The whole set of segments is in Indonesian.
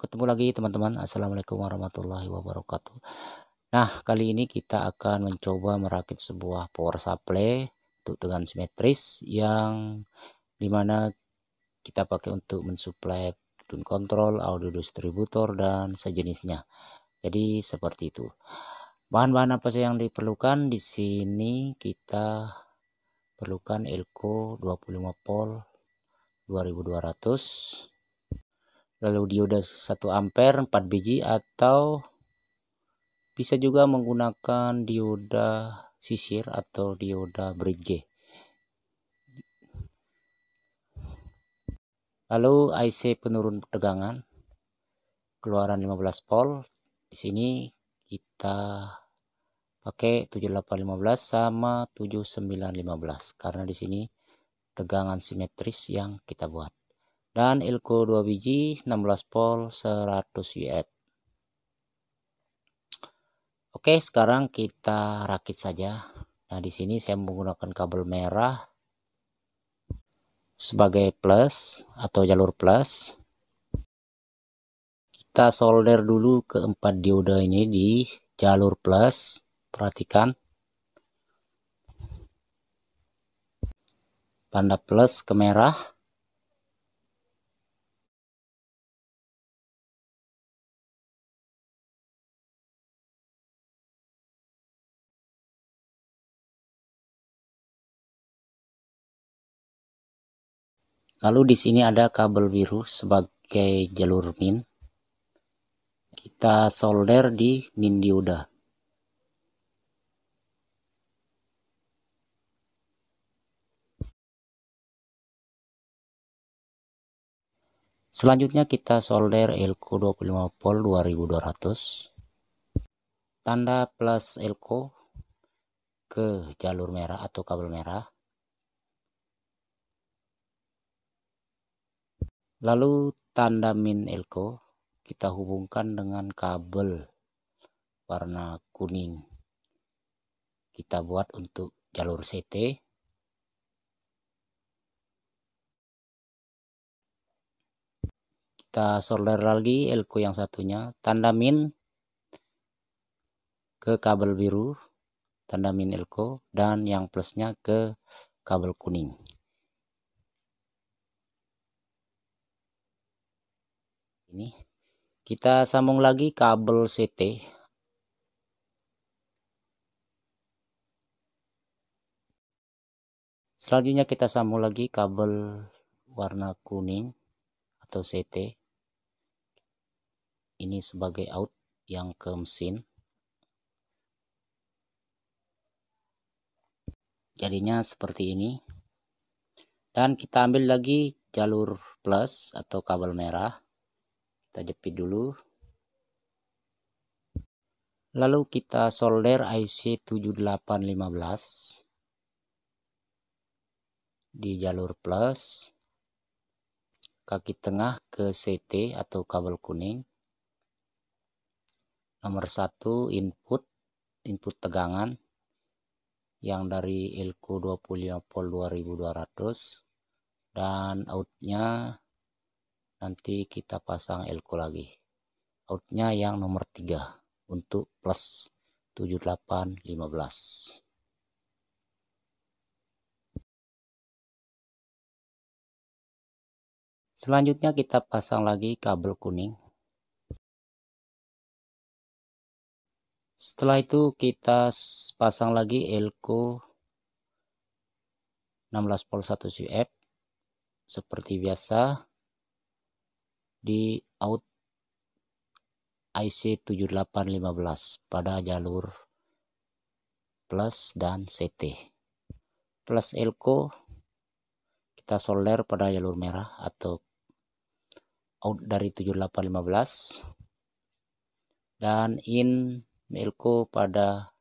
ketemu lagi teman-teman. Assalamualaikum warahmatullahi wabarakatuh. Nah, kali ini kita akan mencoba merakit sebuah power supply untuk dengan simetris yang dimana kita pakai untuk mensuplai tune control, audio distributor, dan sejenisnya. Jadi seperti itu. Bahan-bahan apa saja yang diperlukan? Di sini kita perlukan elko 25 volt 2200 lalu dioda 1 ampere 4 biji atau bisa juga menggunakan dioda sisir atau dioda bridge lalu IC penurun tegangan keluaran 15 volt di sini kita pakai 7815 sama 7915 karena di sini tegangan simetris yang kita buat dan ilko 2 biji 16 volt 100 UF Oke sekarang kita rakit saja nah di sini saya menggunakan kabel merah sebagai plus atau jalur plus kita solder dulu keempat dioda ini di jalur plus perhatikan tanda plus ke merah Lalu di sini ada kabel biru sebagai jalur min. Kita solder di min dioda. Selanjutnya kita solder elko 25 volt 2200. Tanda plus elko ke jalur merah atau kabel merah. Lalu tanda min elko kita hubungkan dengan kabel warna kuning. Kita buat untuk jalur CT. Kita solder lagi elko yang satunya, tanda min ke kabel biru, tanda min elko dan yang plusnya ke kabel kuning. ini kita sambung lagi kabel CT selanjutnya kita sambung lagi kabel warna kuning atau CT ini sebagai out yang ke mesin jadinya seperti ini dan kita ambil lagi jalur plus atau kabel merah kita jepit dulu lalu kita solder IC 7815 di jalur plus kaki tengah ke CT atau kabel kuning nomor satu input input tegangan yang dari elko 25 volt 2200 dan outnya nanti kita pasang elko lagi outnya yang nomor 3 untuk plus 7815 selanjutnya kita pasang lagi kabel kuning setelah itu kita pasang lagi elko 16 volt 1 UF seperti biasa di out IC 7815 pada jalur plus dan CT. Plus elko kita solder pada jalur merah atau out dari 7815 dan in elko pada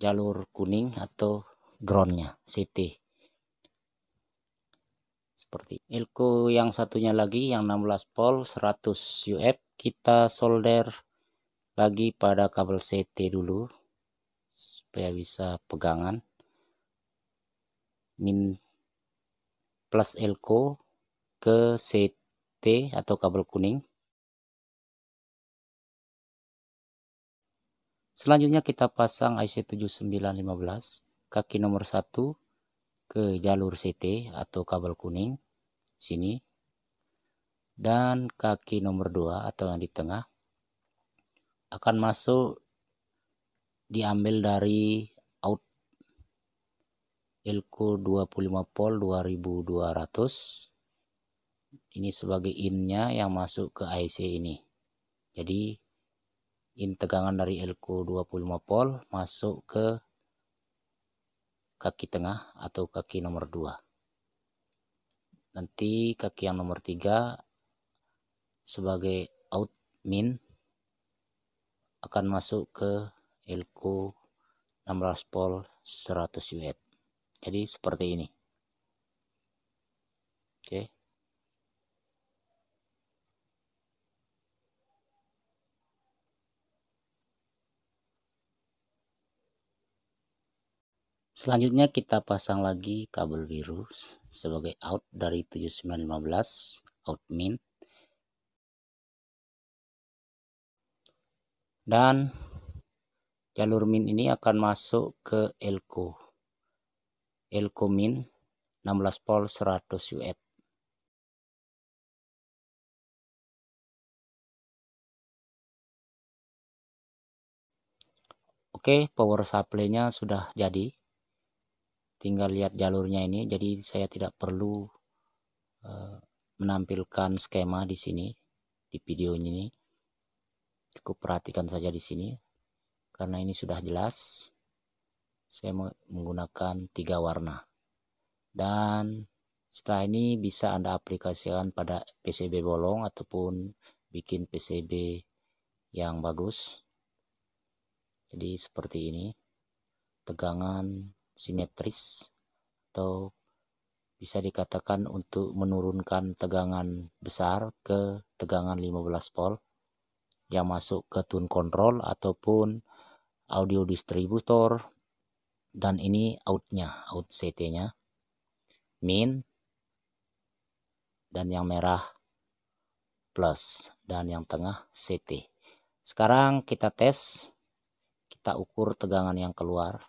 jalur kuning atau groundnya CT seperti elko yang satunya lagi yang 16 volt 100 UF kita solder lagi pada kabel CT dulu supaya bisa pegangan min plus elko ke CT atau kabel kuning selanjutnya kita pasang IC7915 kaki nomor satu ke jalur CT atau kabel kuning sini dan kaki nomor 2 atau yang di tengah akan masuk diambil dari out elko 25 volt 2200 ini sebagai innya yang masuk ke IC ini jadi in tegangan dari elko 25 volt masuk ke kaki tengah atau kaki nomor dua. Nanti kaki yang nomor tiga sebagai out min akan masuk ke elko 16 volt 100 UF. Jadi seperti ini. selanjutnya kita pasang lagi kabel biru sebagai out dari 7915 out min dan jalur min ini akan masuk ke elko elko min 16 volt 100 UF Oke, power supply-nya sudah jadi tinggal lihat jalurnya ini jadi saya tidak perlu eh, menampilkan skema di sini di video ini cukup perhatikan saja di sini karena ini sudah jelas saya menggunakan tiga warna dan setelah ini bisa Anda aplikasikan pada PCB bolong ataupun bikin PCB yang bagus jadi seperti ini tegangan simetris atau bisa dikatakan untuk menurunkan tegangan besar ke tegangan 15 volt yang masuk ke tune control ataupun audio distributor dan ini outnya out CT nya min dan yang merah plus dan yang tengah CT sekarang kita tes kita ukur tegangan yang keluar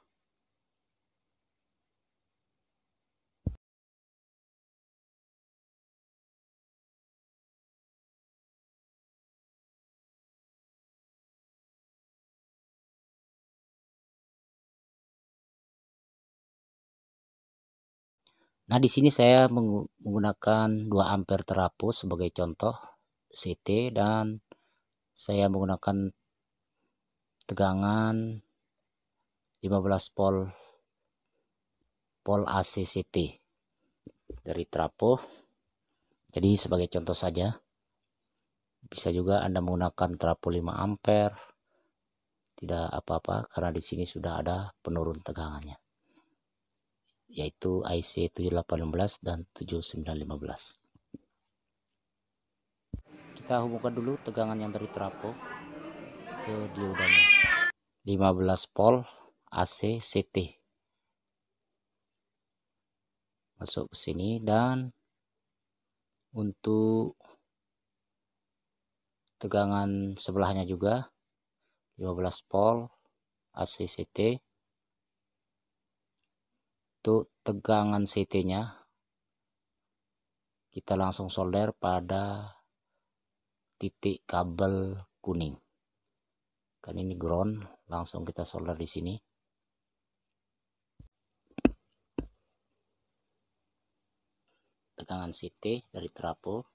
Nah, di sini saya menggunakan 2 ampere terapu sebagai contoh CT dan saya menggunakan tegangan 15 volt volt AC CT dari trapo. Jadi sebagai contoh saja. Bisa juga Anda menggunakan trapo 5 ampere. Tidak apa-apa karena di sini sudah ada penurun tegangannya yaitu IC 7816 dan 7915 kita hubungkan dulu tegangan yang dari trapo ke diodanya 15 volt AC CT masuk ke sini dan untuk tegangan sebelahnya juga 15 volt AC CT yaitu tegangan CT-nya kita langsung solder pada titik kabel kuning. Kan ini ground, langsung kita solder di sini. Tegangan CT dari trapo.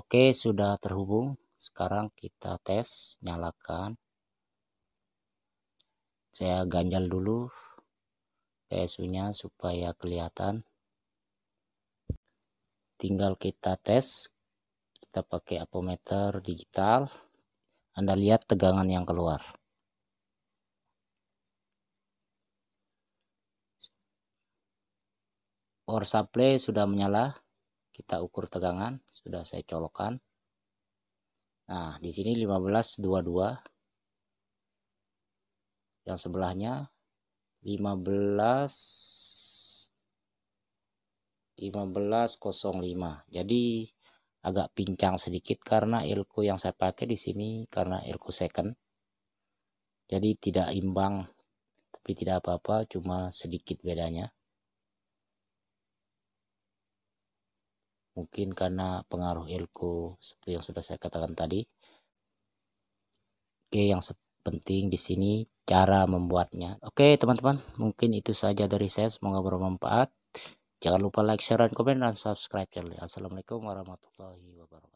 Oke, sudah terhubung. Sekarang kita tes, nyalakan. Saya ganjal dulu PSU-nya supaya kelihatan. Tinggal kita tes, kita pakai apometer digital. Anda lihat tegangan yang keluar. Power supply sudah menyala. Kita ukur tegangan, sudah saya colokan. Nah, di sini 1522. Yang sebelahnya 15 1505 jadi agak pincang sedikit karena ilku yang saya pakai di sini karena ilku second jadi tidak imbang tapi tidak apa-apa cuma sedikit bedanya mungkin karena pengaruh ilku seperti yang sudah saya katakan tadi oke yang penting di sini cara membuatnya. Oke teman-teman, mungkin itu saja dari saya. Semoga bermanfaat. Jangan lupa like, share, dan komen, dan subscribe channel. Assalamualaikum warahmatullahi wabarakatuh.